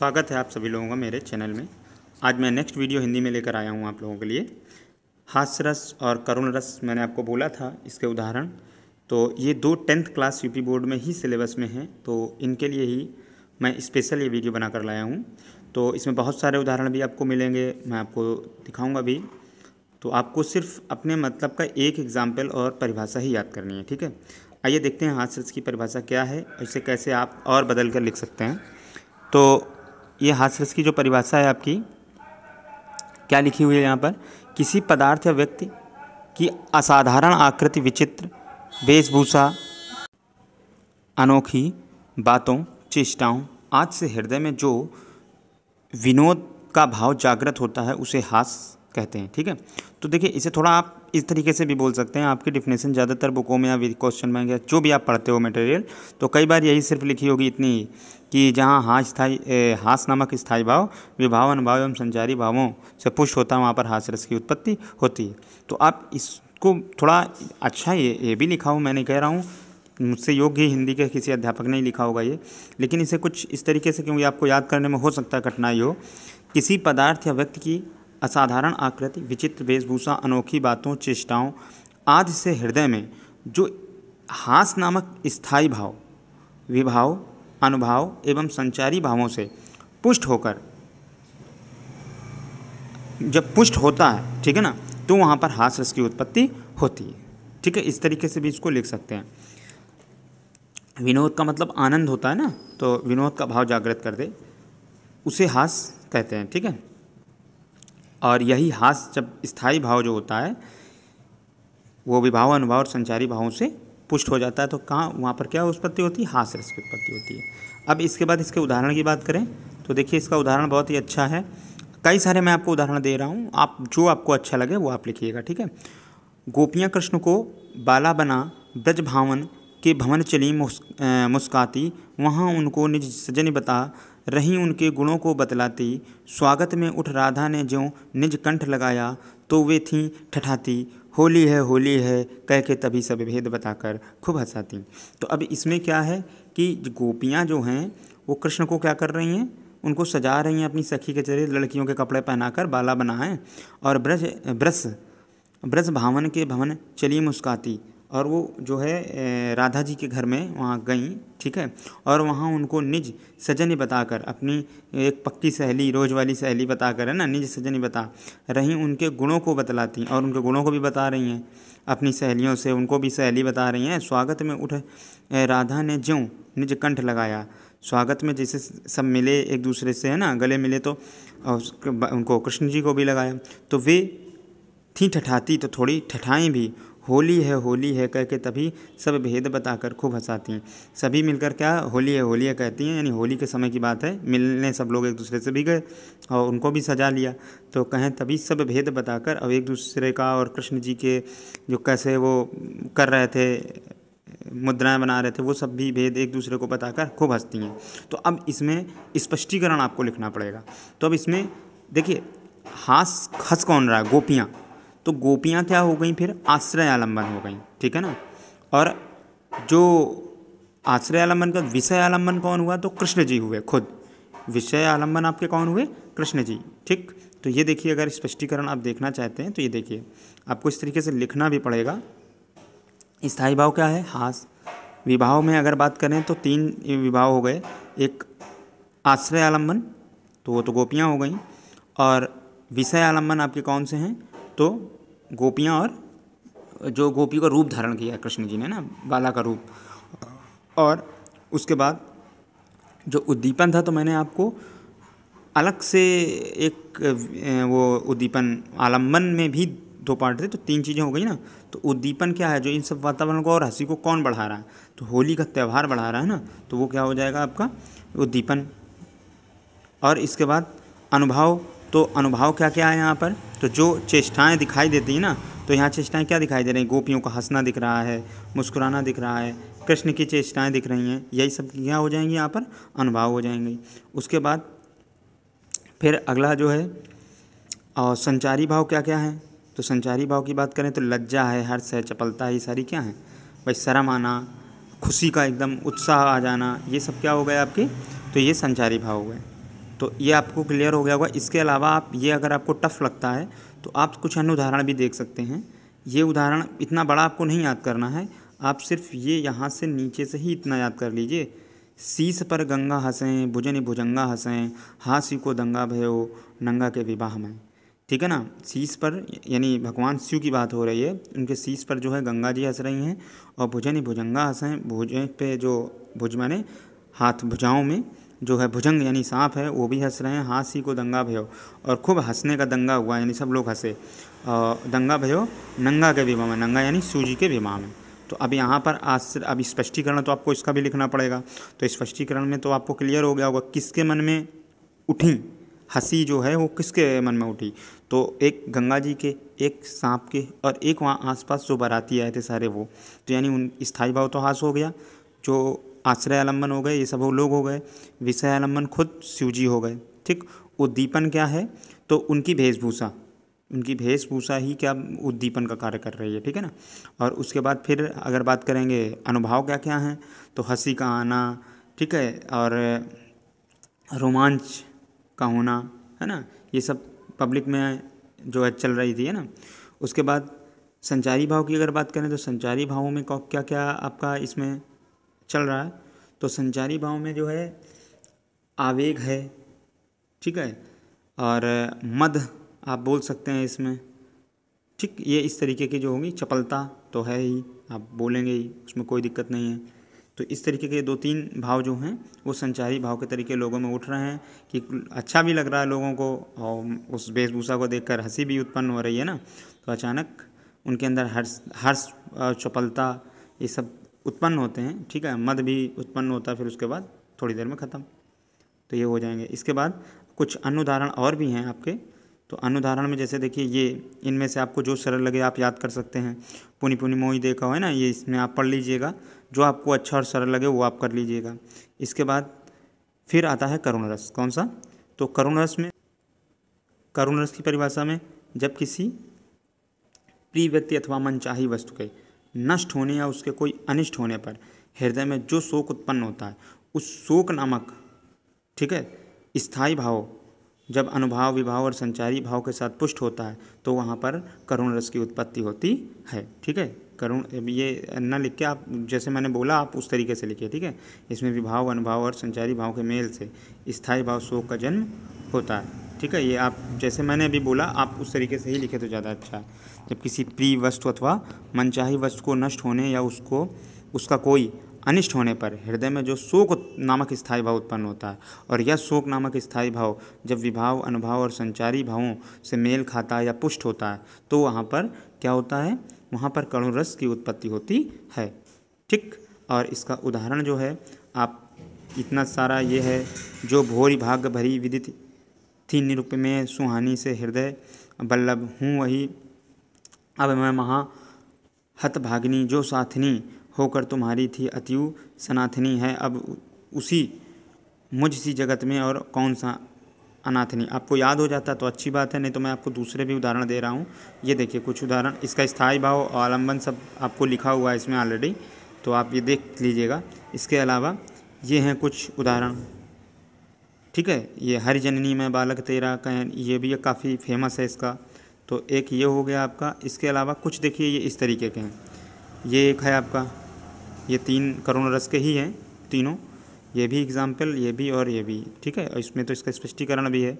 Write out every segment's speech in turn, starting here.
स्वागत है आप सभी लोगों का मेरे चैनल में आज मैं नेक्स्ट वीडियो हिंदी में लेकर आया हूँ आप लोगों के लिए हास्य रस और करुण रस मैंने आपको बोला था इसके उदाहरण तो ये दो टेंथ क्लास यूपी बोर्ड में ही सिलेबस में हैं तो इनके लिए ही मैं स्पेशल ये वीडियो बना कर लाया हूँ तो इसमें बहुत सारे उदाहरण भी आपको मिलेंगे मैं आपको दिखाऊँगा भी तो आपको सिर्फ अपने मतलब का एक एग्जाम्पल और परिभाषा ही याद करनी है ठीक है आइए देखते हैं हास्य रस की परिभाषा क्या है इसे कैसे आप और बदल कर लिख सकते हैं तो ये हास्यरस की जो परिभाषा है आपकी क्या लिखी हुई है यहाँ पर किसी पदार्थ या व्यक्ति की असाधारण आकृति विचित्र वेशभूषा अनोखी बातों चेष्टाओं आज से हृदय में जो विनोद का भाव जागृत होता है उसे हास्य कहते हैं ठीक है तो देखिए इसे थोड़ा आप इस तरीके से भी बोल सकते हैं आपकी डिफिनेशन ज़्यादातर बुकों में या क्वेश्चन बैंक या जो भी आप पढ़ते हो मटेरियल तो कई बार यही सिर्फ लिखी होगी इतनी ही कि जहाँ हाँ स्थाई हास नामक स्थाई भाव विभाव अनुभाव एवं संचारी भावों से पुष्ट होता है वहाँ पर हास रस की उत्पत्ति होती है तो आप इसको थोड़ा अच्छा ये ये भी लिखा हूँ मैं नहीं कह रहा हूँ मुझसे योग्य हिंदी के किसी अध्यापक ने ही लिखा होगा ये लेकिन इसे कुछ इस तरीके से क्योंकि आपको याद करने में हो सकता है कठिनाई हो किसी पदार्थ या व्यक्ति की असाधारण आकृति विचित्र वेशभूषा अनोखी बातों चेष्टाओं आदि से हृदय में जो हास नामक स्थायी भाव विभाव अनुभाव एवं संचारी भावों से पुष्ट होकर जब पुष्ट होता है ठीक है ना तो वहाँ पर हास रस की उत्पत्ति होती है ठीक है इस तरीके से भी इसको लिख सकते हैं विनोद का मतलब आनंद होता है ना तो विनोद का भाव जागृत कर दे उसे हास कहते हैं ठीक है और यही हास जब स्थायी भाव जो होता है वो विभाव अनुभाव और संचारी भावों से पुष्ट हो जाता है तो कहाँ वहाँ पर क्या उत्पत्ति होती है हास रस की उत्पत्ति होती है अब इसके बाद इसके उदाहरण की बात करें तो देखिए इसका उदाहरण बहुत ही अच्छा है कई सारे मैं आपको उदाहरण दे रहा हूँ आप जो आपको अच्छा लगे वो आप लिखिएगा ठीक है गोपियाँ कृष्ण को बाला बना ब्रज भावन के भवन चली मुस्काती वहाँ उनको निज सजन बता रहीं उनके गुणों को बतलाती स्वागत में उठ राधा ने ज्यों निज कंठ लगाया तो वे थीं ठठाती होली है होली है कह के तभी सब भेद बताकर खूब हंसाती तो अब इसमें क्या है कि गोपियाँ जो हैं वो कृष्ण को क्या कर रही हैं उनको सजा रही हैं अपनी सखी के चरित्र लड़कियों के कपड़े पहनाकर बाला बनाएं और ब्रज ब्रस ब्रज भावन के भवन चली मुस्काती और वो जो है राधा जी के घर में वहाँ गई ठीक है और वहाँ उनको निज सजनी बताकर अपनी एक पक्की सहेली रोज वाली सहेली बताकर है ना निज सजनी बता रही उनके गुणों को बतलाती और उनके गुणों को भी बता रही हैं अपनी सहेलियों से उनको भी सहेली बता रही हैं स्वागत में उठ राधा ने ज्यों निज कंठ लगाया स्वागत में जैसे सब मिले एक दूसरे से है ना गले मिले तो उनको कृष्ण जी को भी लगाया तो वे थी ठठाती तो थोड़ी ठठाएँ भी होली है होली है कह के तभी सब भेद बताकर खूब हंसाती हैं सभी मिलकर क्या होली है होली है कहती हैं यानी होली के समय की बात है मिलने सब लोग एक दूसरे से भी गए और उनको भी सजा लिया तो कहें तभी सब भेद बताकर अब एक दूसरे का और कृष्ण जी के जो कैसे वो कर रहे थे मुद्राएं बना रहे थे वो सब भी भेद एक दूसरे को बताकर खूब हंसती हैं तो अब इसमें स्पष्टीकरण आपको लिखना पड़ेगा तो अब इसमें देखिए हास हंस कौन रहा है गोपियाँ तो गोपियाँ क्या हो गई फिर आश्रय आलम्बन हो गई ठीक है ना और जो आश्रय आलम्बन का विषय आलंबन कौन हुआ तो कृष्ण जी हुए खुद विषय आलंबन आपके कौन हुए कृष्ण जी ठीक तो ये देखिए अगर स्पष्टीकरण आप देखना चाहते हैं तो ये देखिए आपको इस तरीके से लिखना भी पड़ेगा स्थाई भाव क्या है हास विभाव में अगर बात करें तो तीन विभाव हो गए एक आश्रय आलंबन तो वो तो गोपियाँ हो गई और विषय आलंबन आपके कौन से हैं तो गोपियाँ और जो गोपियों का रूप धारण किया कृष्ण जी ने ना बाला का रूप और उसके बाद जो उद्दीपन था तो मैंने आपको अलग से एक वो उद्दीपन आलम्बन में भी दो पार्ट थे तो तीन चीज़ें हो गई ना तो उद्दीपन क्या है जो इन सब वातावरण को और हंसी को कौन बढ़ा रहा है तो होली का त्यौहार बढ़ा रहा है ना तो वो क्या हो जाएगा आपका उद्दीपन और इसके बाद अनुभव तो अनुभाव क्या क्या है यहाँ पर तो जो चेष्टाएँ दिखाई देती हैं ना तो यहाँ चेष्टाएँ क्या दिखाई दे रही हैं गोपियों का हंसना दिख रहा है मुस्कुराना दिख रहा है कृष्ण की चेष्टाएँ दिख रही हैं यही सब क्या हो जाएंगी यहाँ पर अनुभाव हो जाएंगी उसके बाद फिर अगला जो है और संचारी भाव क्या क्या है तो संचारी भाव की बात करें तो लज्जा है हर्ष है चपलता है ये सारी क्या है भाई शर्म आना खुशी का एकदम उत्साह आ जाना ये सब क्या हो गया आपके तो ये संचारी भाव हो गए तो ये आपको क्लियर हो गया होगा इसके अलावा आप ये अगर आपको टफ लगता है तो आप कुछ अन्य उदाहरण भी देख सकते हैं ये उदाहरण इतना बड़ा आपको नहीं याद करना है आप सिर्फ ये यहाँ से नीचे से ही इतना याद कर लीजिए शीश पर गंगा हंसें भुजन भुजंगा हंसें हाँसी को दंगा भयो नंगा के विवाह में ठीक है ना शीश पर यानी भगवान शिव की बात हो रही है उनके शीश पर जो है गंगा जी हंस रही हैं और भुजन भुजंगा हंसें भुजें पे जो भुज माने हाथ भुजाओं में जो है भुजंग यानी सांप है वो भी हंस रहे हैं हाँसी को दंगा भयो और खूब हंसने का दंगा हुआ यानी सब लोग हंसे दंगा भयो नंगा के विमा में नंगा यानी सूजी के विमा में तो अब यहाँ पर आश्र अब स्पष्टीकरण तो आपको इसका भी लिखना पड़ेगा तो स्पष्टीकरण में तो आपको क्लियर हो गया होगा किसके मन में उठी हंसी जो है वो किसके मन में उठी तो एक गंगा जी के एक सांप के और एक वहाँ आसपास जो बाराती आए थे सारे वो तो यानी उन स्थाई भाव तो हास हो गया जो आश्रय हो गए ये सब लोग हो गए विषय आलम्बन खुद शिवजी हो गए ठीक उद्दीपन क्या है तो उनकी वेशभूषा उनकी वेशभूषा ही क्या उद्दीपन का कार्य कर रही है ठीक है ना और उसके बाद फिर अगर बात करेंगे अनुभाव क्या क्या हैं तो हंसी का आना ठीक है और रोमांच का होना है ना ये सब पब्लिक में जो है चल रही थी है ना उसके बाद संचारी भाव की अगर बात करें तो संचारी भावों में क्या क्या आपका इसमें चल रहा है तो संचारी भाव में जो है आवेग है ठीक है और मध आप बोल सकते हैं इसमें ठीक ये इस तरीके की जो होगी चपलता तो है ही आप बोलेंगे ही उसमें कोई दिक्कत नहीं है तो इस तरीके के दो तीन भाव जो हैं वो संचारी भाव के तरीके लोगों में उठ रहे हैं कि अच्छा भी लग रहा है लोगों को और उस वेशभूषा को देखकर हंसी भी उत्पन्न हो रही है ना तो अचानक उनके अंदर हर्ष हर्ष चपलता ये सब उत्पन्न होते हैं ठीक है मध भी उत्पन्न होता है फिर उसके बाद थोड़ी देर में ख़त्म तो ये हो जाएंगे इसके बाद कुछ अन्य उदाहरण और भी हैं आपके तो अनुदाहरण में जैसे देखिए ये इनमें से आपको जो सरल लगे आप याद कर सकते हैं पुनी पुनी मोई देखा हो है ना ये इसमें आप पढ़ लीजिएगा जो आपको अच्छा और सरल लगे वो आप कर लीजिएगा इसके बाद फिर आता है करुण रस कौन सा तो करुण रस में करुण रस की परिभाषा में जब किसी प्रिय व्यक्ति अथवा मनचाही वस्तु के नष्ट होने या उसके कोई अनिष्ट होने पर हृदय में जो शोक उत्पन्न होता है उस शोक नामक ठीक है स्थायी भाव जब अनुभाव विभाव और संचारी भाव के साथ पुष्ट होता है तो वहाँ पर करुण रस की उत्पत्ति होती है ठीक है करुण ये न लिख के आप जैसे मैंने बोला आप उस तरीके से लिखिए ठीक है इसमें विभाव अनुभाव और संचारी भाव के मेल से स्थायी भाव शोक का जन्म होता है ठीक है ये आप जैसे मैंने अभी बोला आप उस तरीके से ही लिखे तो ज़्यादा अच्छा है जब किसी प्रिय वस्तु अथवा मनचाही वस्तु को नष्ट होने या उसको उसका कोई अनिष्ट होने पर हृदय में जो शोक नामक स्थायी भाव उत्पन्न होता है और यह शोक नामक स्थायी भाव जब विभाव अनुभाव और संचारी भावों से मेल खाता है या पुष्ट होता है तो वहाँ पर क्या होता है वहाँ पर करुण रस की उत्पत्ति होती है ठीक और इसका उदाहरण जो है आप इतना सारा ये है जो भोरी भाग्य भरी विदित थी निरुप में सुहानी से हृदय बल्लभ हूँ वही अब मैं महा हत भागनी जो साथनी होकर तुम्हारी थी अतियु सनाथनी है अब उसी मुझ सी जगत में और कौन सा अनाथनी आपको याद हो जाता तो अच्छी बात है नहीं तो मैं आपको दूसरे भी उदाहरण दे रहा हूँ ये देखिए कुछ उदाहरण इसका स्थायी भाव और आलम्बन सब आपको लिखा हुआ है इसमें ऑलरेडी तो आप ये देख लीजिएगा इसके अलावा ये हैं कुछ उदाहरण ठीक है ये हरिजननी में बालक तेरा कैन ये भी काफ़ी फेमस है इसका तो एक ये हो गया आपका इसके अलावा कुछ देखिए ये इस तरीके के हैं ये एक है आपका ये तीन करुण रस के ही हैं तीनों ये भी एग्ज़ाम्पल ये भी और ये भी ठीक है इसमें तो इसका स्पष्टीकरण भी है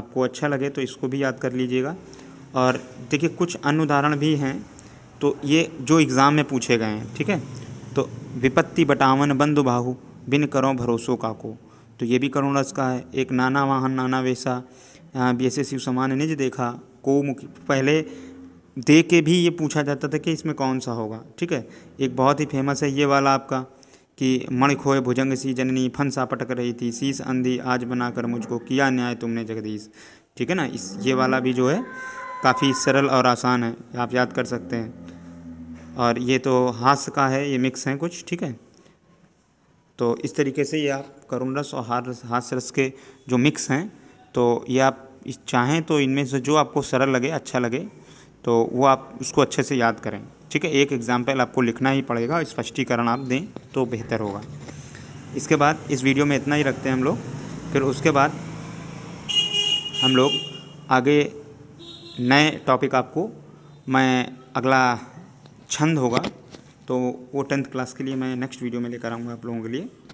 आपको अच्छा लगे तो इसको भी याद कर लीजिएगा और देखिए कुछ अन्य उदाहरण भी हैं तो ये जो एग्ज़ाम में पूछे गए हैं ठीक है तो विपत्ति बटावन बंधु बाहू बिन करो भरोसों का को तो ये भी करुण रस का है एक नाना वाहन नाना वैसा बी एस एस समान निज देखा को मुख्य पहले दे के भी ये पूछा जाता था कि इसमें कौन सा होगा ठीक है एक बहुत ही फेमस है ये वाला आपका कि मण खोए भुजंग सी जननी फंसा पटक रही थी शीश अंधी आज बनाकर मुझको किया न्याय तुमने जगदीश ठीक है ना इस ये वाला भी जो है काफ़ी सरल और आसान है आप याद कर सकते हैं और ये तो हास्य का है ये मिक्स हैं कुछ ठीक है तो इस तरीके से ये आप करुण रस और हार रस हास्य रस के जो मिक्स हैं तो ये आप चाहें तो इनमें से जो आपको सरल लगे अच्छा लगे तो वो आप उसको अच्छे से याद करें ठीक है एक एग्ज़ाम्पल आपको लिखना ही पड़ेगा स्पष्टीकरण आप दें तो बेहतर होगा इसके बाद इस वीडियो में इतना ही रखते हैं हम लोग फिर उसके बाद हम लोग आगे नए टॉपिक आपको मैं अगला छंद होगा तो वो टेंथ क्लास के लिए मैं नेक्स्ट वीडियो में लेकर आऊँगा आप लोगों के लिए